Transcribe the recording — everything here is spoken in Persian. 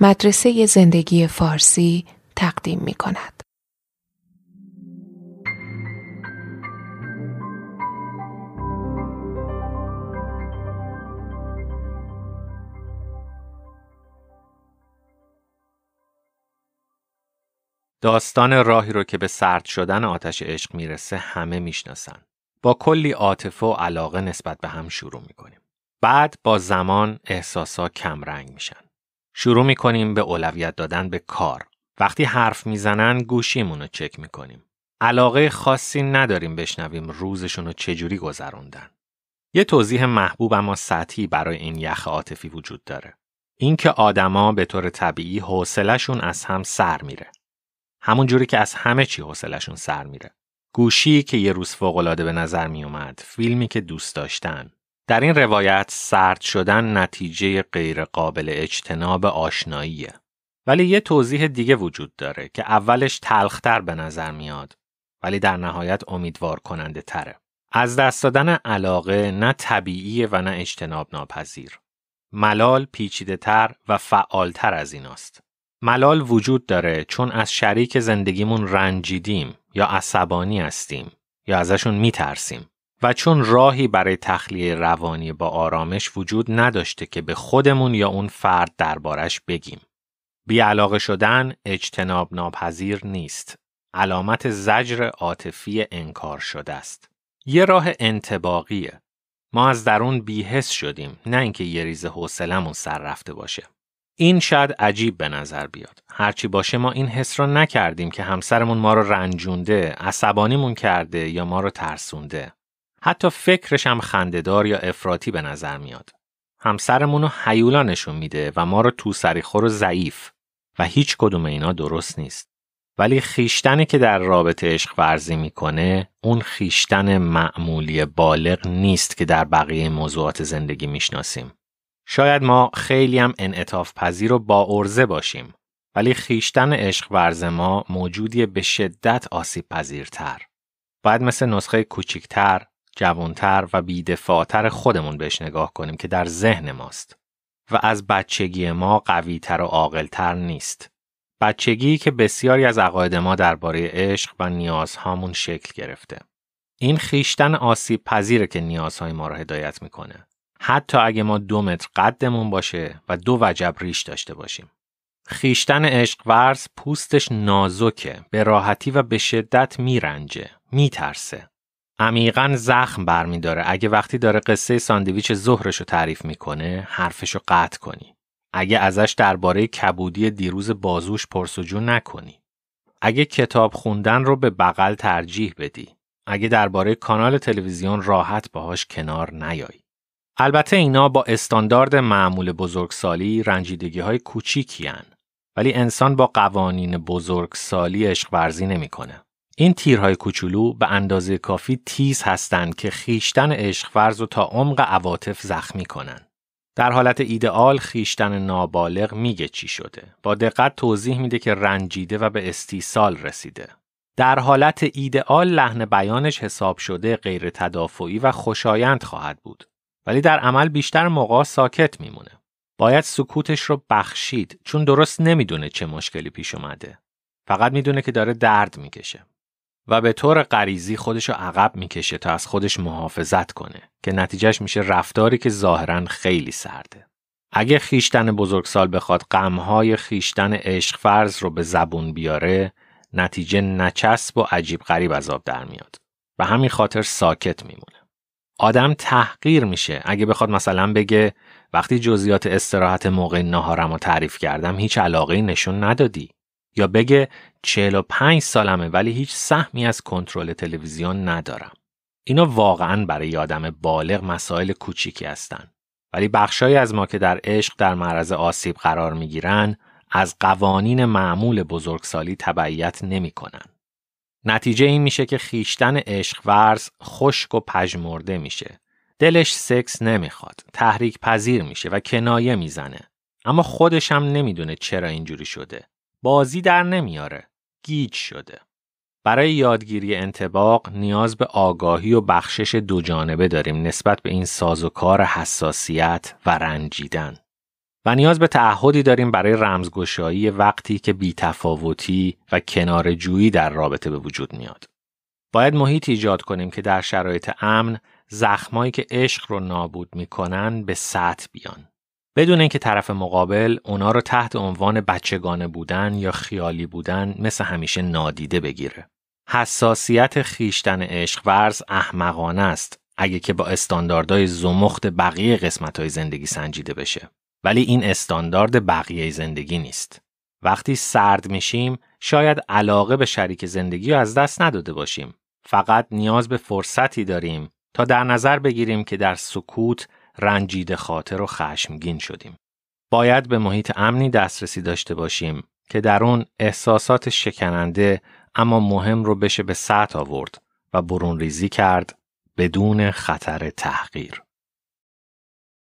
مدرسه زندگی فارسی تقدیم می کند. داستان راهی رو که به سرد شدن آتش عشق میرسه همه میشناسن. با کلی عاطفه و علاقه نسبت به هم شروع میکنیم. بعد با زمان احساسا کمرنگ میشن. شروع میکنیم به اولویت دادن به کار. وقتی حرف میزنن گوشیمون رو چک میکنیم. علاقه خاصی نداریم بشنویم روزشون رو چجوری گذروندن. یه توضیح محبوب اما سطحی برای این یخ عاطفی وجود داره. اینکه آدما به طور طبیعی حوصلهشون از هم سر میره. همون جوری که از همه چی حوصلهشون سر میره. گوشی که یه روز فوقالعاده به نظر میومد، فیلمی که دوست داشتن، در این روایت سرد شدن نتیجه غیرقابل اجتناب آشناییه. ولی یه توضیح دیگه وجود داره که اولش تلختر به نظر میاد ولی در نهایت امیدوار کننده تره. از دست دادن علاقه نه طبیعیه و نه اجتناب ناپذیر. ملال پیچیده تر و تر از ایناست. ملال وجود داره چون از شریک زندگیمون رنجیدیم یا عصبانی هستیم یا ازشون میترسیم. و چون راهی برای تخلیه روانی با آرامش وجود نداشته که به خودمون یا اون فرد دربارش بگیم. علاقه شدن اجتناب ناپذیر نیست. علامت زجر عاطفی انکار شده است. یه راه انتباقیه. ما از درون بیهس شدیم نه اینکه یه ریز حوصلمون سر رفته باشه. این شاید عجیب به نظر بیاد. هرچی باشه ما این حس را نکردیم که همسرمون ما رو رنجونده، عصبانیمون کرده یا ما رو ترسونده. حتی فکرش هم خندهدار یا افراطی به نظر میاد. همسرمون رو حیولا نشون میده و ما رو تو سریخور و ضعیف و هیچ کدوم اینا درست نیست. ولی خیشتنی که در رابطه عشق ورزی میکنه اون خیشتن معمولی بالغ نیست که در بقیه موضوعات زندگی میشناسیم. شاید ما خیلی هم انعطاف پذیر و با ارزه باشیم ولی خیشتن عشق ورز ما موجودی به شدت آسیب پذیرتر. باید مثل نسخه کوچیکتر جوانتر و بیدفاعتر خودمون بهش نگاه کنیم که در ذهن ماست و از بچگی ما قویتر و عاقلتر نیست. بچگی که بسیاری از عقاید ما درباره عشق و نیازهامون شکل گرفته. این خیشتن آسیب پذیره که نیازهای ما را هدایت میکنه. حتی اگه ما دو متر قدمون باشه و دو وجب ریش داشته باشیم. خیشتن عشق ورز پوستش نازکه، به راحتی و به شدت میرنجه، میترسه. عمیقا زخم برمیداره اگه وقتی داره قصه ساندویچ ظهرش رو تعریف میکنه حرفش رو قطع کنی اگه ازش درباره کبودی دیروز بازوش پرسجو نکنی اگه کتاب خوندن رو به بغل ترجیح بدی اگه درباره کانال تلویزیون راحت باهاش کنار نیای البته اینا با استاندارد معمول بزرگسالی رنجیدگی های کوچیکی هن. ولی انسان با قوانین بزرگسالی عشق ورزی نمیکنه. این تیرهای کوچولو به اندازه کافی تیز هستند که خیشتن عشق و تا عمق عواطف زخمی کنند. در حالت ایدئال خیشتن نابالغ میگه چی شده. با دقت توضیح میده که رنجیده و به استیصال رسیده. در حالت ایدئال لحن بیانش حساب شده غیر تدافعی و خوشایند خواهد بود. ولی در عمل بیشتر موقع ساکت میمونه. باید سکوتش رو بخشید چون درست نمیدونه چه مشکلی پیش اومده. فقط میدونه که داره درد میکشه. و به طور غریزی خودش رو عقب میکشه تا از خودش محافظت کنه که نتیجهش میشه رفتاری که ظاهرا خیلی سرده. اگه خیشتن بزرگسال بخواد غمهای خیشتن عشق فرض رو به زبون بیاره نتیجه نچسب و عجیب غریب آب در میاد. به همین خاطر ساکت میمونه. آدم تحقیر میشه اگه بخواد مثلا بگه وقتی جزئیات استراحت موقع نهارم رو تعریف کردم هیچ علاقه نشون ندادی یا بگه 45 سالمه ولی هیچ سهمی از کنترل تلویزیون ندارم. اینا واقعا برای آدم بالغ مسائل کوچیکی هستند. ولی بخشهایی از ما که در عشق در معرض آسیب قرار میگیرن از قوانین معمول بزرگسالی تبعیت کنن. نتیجه این میشه که خیشتن عشق ورز خشک و پژمرده میشه. دلش سکس نمیخواد، تحریک پذیر میشه و کنایه میزنه. اما خودش هم نمیدونه چرا اینجوری شده. بازی در نمیاره. گیج شده. برای یادگیری انتباق نیاز به آگاهی و بخشش دو جانبه داریم نسبت به این سازوکار حساسیت و رنجیدن. و نیاز به تعهدی داریم برای رمزگشایی وقتی که بیتفاوتی و کنار جویی در رابطه به وجود میاد. باید محیط ایجاد کنیم که در شرایط امن زخمایی که عشق رو نابود میکنن به سطح بیان. بدون اینکه طرف مقابل اونا رو تحت عنوان بچگانه بودن یا خیالی بودن مثل همیشه نادیده بگیره. حساسیت خیشتن عشق ورز احمقانه است اگه که با استانداردهای زمخت بقیه قسمتهای زندگی سنجیده بشه. ولی این استاندارد بقیه زندگی نیست. وقتی سرد میشیم شاید علاقه به شریک زندگی رو از دست نداده باشیم. فقط نیاز به فرصتی داریم تا در نظر بگیریم که در سکوت رنجیده خاطر و خشمگین شدیم. باید به محیط امنی دسترسی داشته باشیم که در اون احساسات شکننده اما مهم رو بشه به سطح آورد و برون ریزی کرد بدون خطر تحقیر.